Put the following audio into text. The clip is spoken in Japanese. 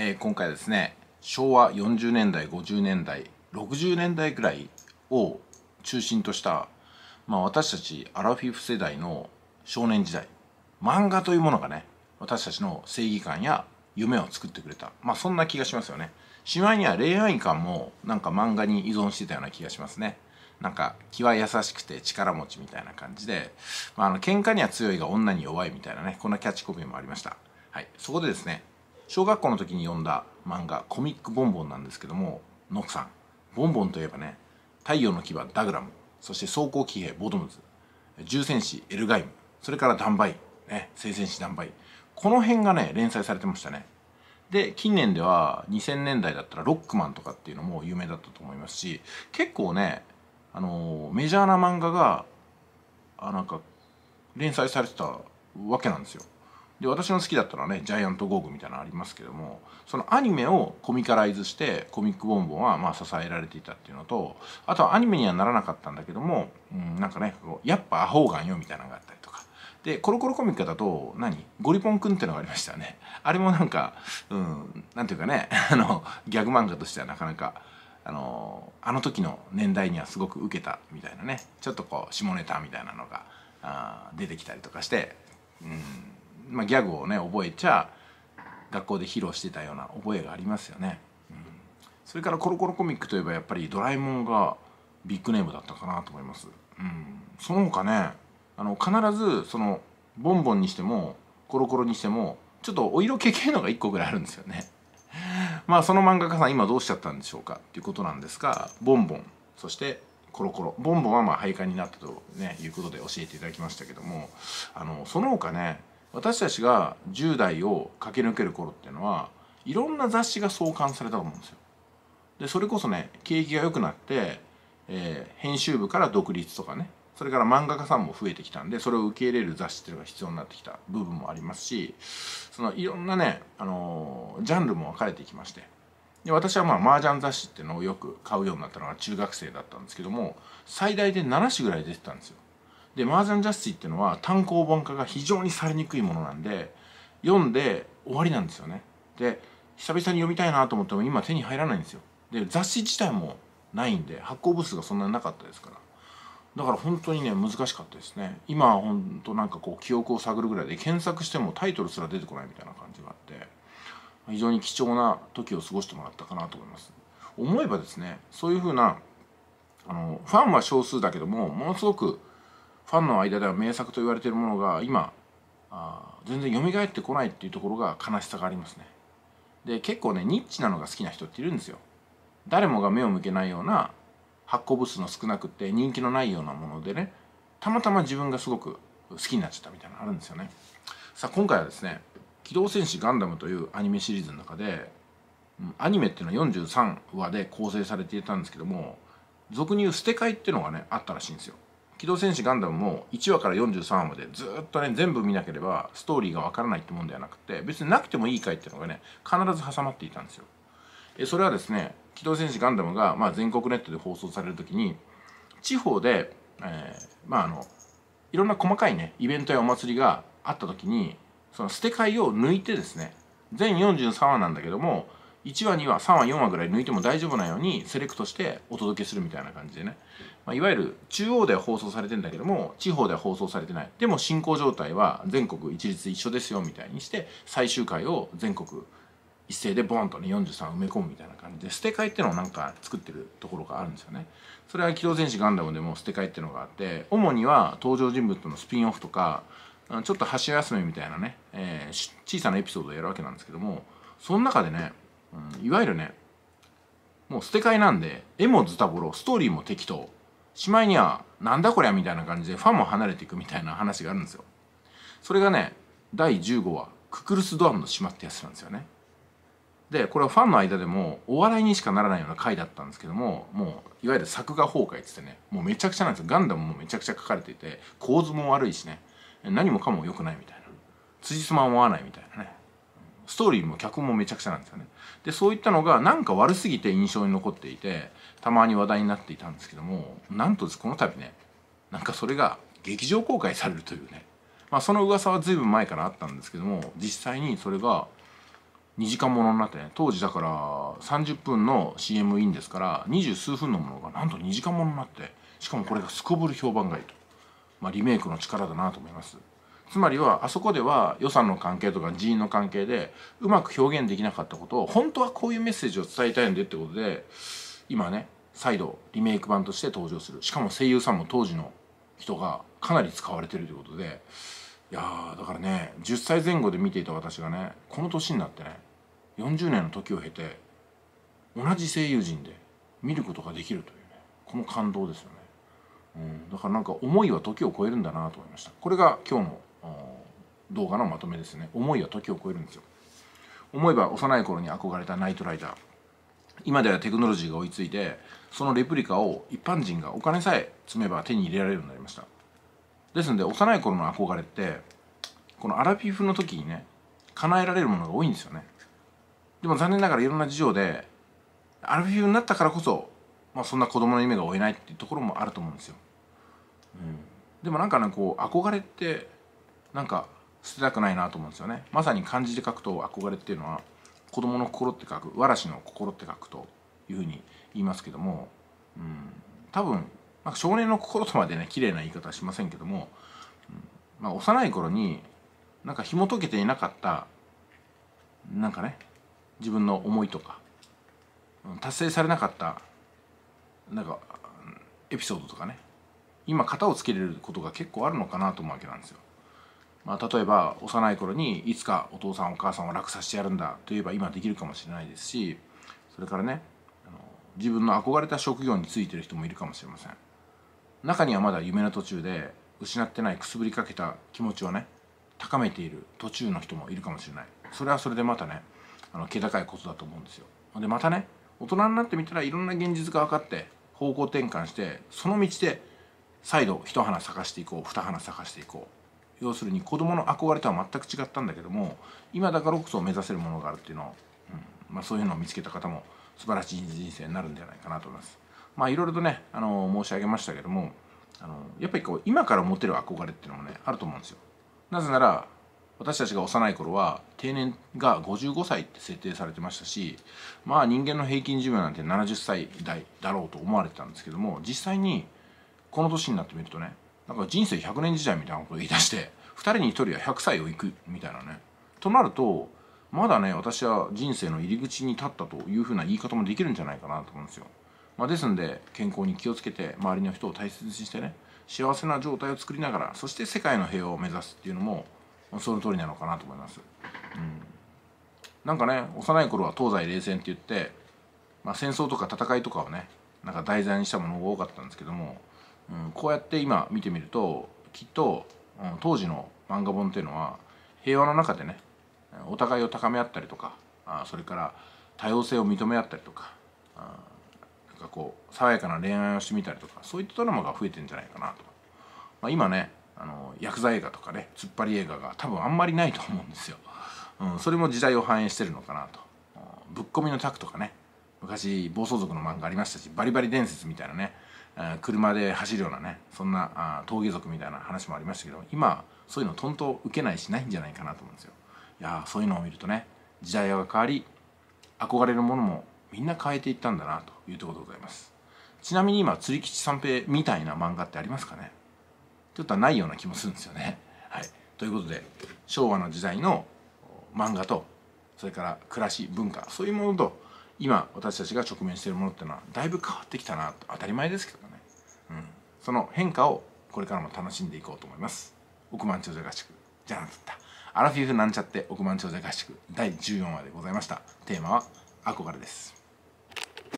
えー、今回はですね昭和40年代50年代60年代ぐらいを中心とした、まあ、私たちアラフィフ世代の少年時代漫画というものがね私たちの正義感や夢を作ってくれたまあそんな気がしますよねしまいには恋愛観もなんか漫画に依存してたような気がしますねなんか気は優しくて力持ちみたいな感じで、まあ、あの喧嘩には強いが女に弱いみたいなねこんなキャッチコピーもありましたはいそこでですね小学校の時に読んだ漫画コミックボンボンなんですけどもノックさんボンボンといえばね太陽の牙ダグラムそして装甲騎兵ボトムズ重戦士エルガイムそれからダンバイ、ね、聖戦士ダンバイこの辺がね連載されてましたねで近年では2000年代だったらロックマンとかっていうのも有名だったと思いますし結構ねあのメジャーな漫画があなんか連載されてたわけなんですよで私の好きだったのはねジャイアントゴーグみたいなのありますけどもそのアニメをコミカライズしてコミックボンボンはまあ支えられていたっていうのとあとはアニメにはならなかったんだけども、うん、なんかねやっぱアホーガンよみたいなのがあったりとかでコロコロコミックだと何ゴリポンくんってのがありましたよねあれもなんかうんなんていうかね あのギャグ漫画としてはなかなかあのあの時の年代にはすごく受けたみたいなねちょっとこう下ネタみたいなのがあ出てきたりとかしてうんまあ、ギャグをね覚えちゃ学校で披露してたような覚えがありますよね、うん、それからコロコロコミックといえばやっぱり「ドラえもん」がビッグネームだったかなと思います、うん、その他ねあの必ずそのボンボンにしてもコロコロにしてもちょっとお色気系のが1個ぐらいあるんですよね まあその漫画家さん今どうしちゃったんでしょうかっていうことなんですがボンボンそしてコロコロボンボンはまあ廃刊になったと、ね、いうことで教えていただきましたけどもあのその他ね私たちが10代を駆け抜ける頃っていうのはいろんな雑誌が創刊されたと思うんですよ。でそれこそね景気が良くなって、えー、編集部から独立とかねそれから漫画家さんも増えてきたんでそれを受け入れる雑誌っていうのが必要になってきた部分もありますしそのいろんなね、あのー、ジャンルも分かれてきまして。で私はまあ麻雀雑誌っていうのをよく買うようになったのが中学生だったんですけども最大で7種ぐらい出てたんですよ。で麻雀ジャスティっていうのは単行本化が非常にされにくいものなんで読んで終わりなんですよねで久々に読みたいなと思っても今手に入らないんですよで雑誌自体もないんで発行部数がそんなになかったですからだから本当にね難しかったですね今は本当なんかこう記憶を探るぐらいで検索してもタイトルすら出てこないみたいな感じがあって非常に貴重な時を過ごしてもらったかなと思います思えばですねそういうふうなあのファンは少数だけどもものすごくファンの間では名作と言われているものが今あ全然蘇ってこないっていうところが悲しさがありますねで結構ねニッチなのが好きな人っているんですよ誰もが目を向けないような発行部数の少なくって人気のないようなものでねたまたま自分がすごく好きになっちゃったみたいなのあるんですよねさあ今回はですね「機動戦士ガンダム」というアニメシリーズの中でアニメっていうのは43話で構成されていたんですけども俗に言う捨て替えっていうのがねあったらしいんですよ機動戦士ガンダムも1話から43話までずっとね全部見なければストーリーがわからないってもんではなくて別になくてもいい回っていうのがね必ず挟まっていたんですよえそれはですね機動戦士ガンダムが、まあ、全国ネットで放送される時に地方で、えー、まああのいろんな細かいねイベントやお祭りがあった時にその捨て替えを抜いてですね全43話なんだけども1話2話3話4話ぐらい抜いても大丈夫なようにセレクトしてお届けするみたいな感じでね、まあ、いわゆる中央では放送されてんだけども地方では放送されてないでも進行状態は全国一律一緒ですよみたいにして最終回を全国一斉でボンとね43埋め込むみたいな感じで捨て替えってのをなんか作ってるところがあるんですよねそれは「機動戦士ガンダム」でも捨て替えってのがあって主には登場人物とのスピンオフとかちょっと箸休めみたいなね、えー、小さなエピソードをやるわけなんですけどもその中でねうん、いわゆるねもう捨て替えなんで絵もズタボロストーリーも適当しまいにはなんだこりゃみたいな感じでファンも離れていくみたいな話があるんですよそれがね第15話「ククルス・ドアムの島」ってやつなんですよねでこれはファンの間でもお笑いにしかならないような回だったんですけどももういわゆる作画崩壊っつってねもうめちゃくちゃなんですよガンダムもめちゃくちゃ書かれていて構図も悪いしね何もかも良くないみたいな辻褄も合わないみたいなねストーリーも脚本もめちゃくちゃなんですよねでそういったのがなんか悪すぎて印象に残っていてたまに話題になっていたんですけどもなんとこの度ねなんかそれが劇場公開されるというねまあその噂は随分前からあったんですけども実際にそれが2時間ものになってね当時だから30分の CM インですから二十数分のものがなんと2時間ものになってしかもこれがすこぶる評判がいいと、まあ、リメイクの力だなと思います。つまりはあそこでは予算の関係とか人員の関係でうまく表現できなかったことを本当はこういうメッセージを伝えたいんでってことで今ね再度リメイク版として登場するしかも声優さんも当時の人がかなり使われてるということでいやだからね10歳前後で見ていた私がねこの年になってね40年の時を経て同じ声優陣で見ることができるというねこの感動ですよね、うん、だからなんか思いは時を超えるんだなと思いましたこれが今日の動画のまとめですね思いは時を超えるんですよ思えば幼い頃に憧れたナイトライター今ではテクノロジーが追いついてそのレプリカを一般人がお金さえ積めば手に入れられるようになりましたですので幼い頃の憧れってこのアラフィフの時にね叶えられるものが多いんですよねでも残念ながらいろんな事情でアラフィフになったからこそ、まあ、そんな子供の夢が追えないっていうところもあると思うんですよ、うん、でもなんかねこう憧れってなんか捨てたくないなと思うんですよねまさに漢字で書くと憧れっていうのは子供の心って書くわらしの心って書くというふうに言いますけども、うん、多分、まあ、少年の心とまでね綺麗な言い方はしませんけども、うん、まあ、幼い頃になんか紐解けていなかったなんかね自分の思いとか達成されなかったなんかエピソードとかね今型をつけれることが結構あるのかなと思うわけなんですよ。まあ、例えば幼い頃にいつかお父さんお母さんを楽させてやるんだといえば今できるかもしれないですしそれからね自分の憧れた職業についてる人もいるかもしれません中にはまだ夢の途中で失ってないくすぶりかけた気持ちをね高めている途中の人もいるかもしれないそれはそれでまたねあの気高いことだと思うんですよでまたね大人になってみたらいろんな現実が分かって方向転換してその道で再度一花咲かしていこう二花咲かしていこう要するに子どもの憧れとは全く違ったんだけども今だからこそ目指せるものがあるっていうのを、うんまあ、そういうのを見つけた方も素晴らしい人生になるんじゃないかなと思います。まあいろいろとねあの申し上げましたけどもあのやっぱりこう今から持てる憧れっていうのもねあると思うんですよ。なぜなら私たちが幼い頃は定年が55歳って設定されてましたしまあ人間の平均寿命なんて70歳代だろうと思われてたんですけども実際にこの年になってみるとねなんか人生100年時代みたいなこと言い出して2人に1人は100歳をいくみたいなね。となるとまだね私は人生の入り口に立ったというふうな言い方もできるんじゃないかなと思うんですよ。まあ、ですんで健康に気をつけて周りの人を大切にしてね幸せな状態を作りながらそして世界の平和を目指すっていうのもその通りなのかなと思います。うんなんかね幼い頃は東西冷戦って言って、まあ、戦争とか戦いとかをねなんか題材にしたものが多かったんですけどもうん、こうやって今見てみるときっと、うん、当時の漫画本っていうのは平和の中でねお互いを高め合ったりとかあそれから多様性を認め合ったりとかあなんかこう爽やかな恋愛をしてみたりとかそういったドラマが増えてんじゃないかなと、まあ、今ねあの薬剤映画とかね突っ張り映画が多分あんまりないと思うんですよ、うん、それも時代を反映してるのかなと、うん、ぶっ込みのタクとかね昔暴走族の漫画ありましたしバリバリ伝説みたいなね車で走るようなねそんな峠族みたいな話もありましたけど今そういうのトント受けないしないんじゃないかなと思うんですよいやそういうのを見るとね時代が変わり憧れるものもみんな変えていったんだなというところでございますちなみに今釣り吉三平みたいな漫画ってありますかねちょっとはないような気もするんですよね はいということで昭和の時代の漫画とそれから暮らし文化そういうものと今私たちが直面しているものっていうのはだいぶ変わってきたなと当たり前ですけどねうん、その変化をこれからも楽しんでいこうと思います億万長者合宿じゃなかったアラフィフなんちゃって億万長者合宿第14話でございましたテーマは憧れです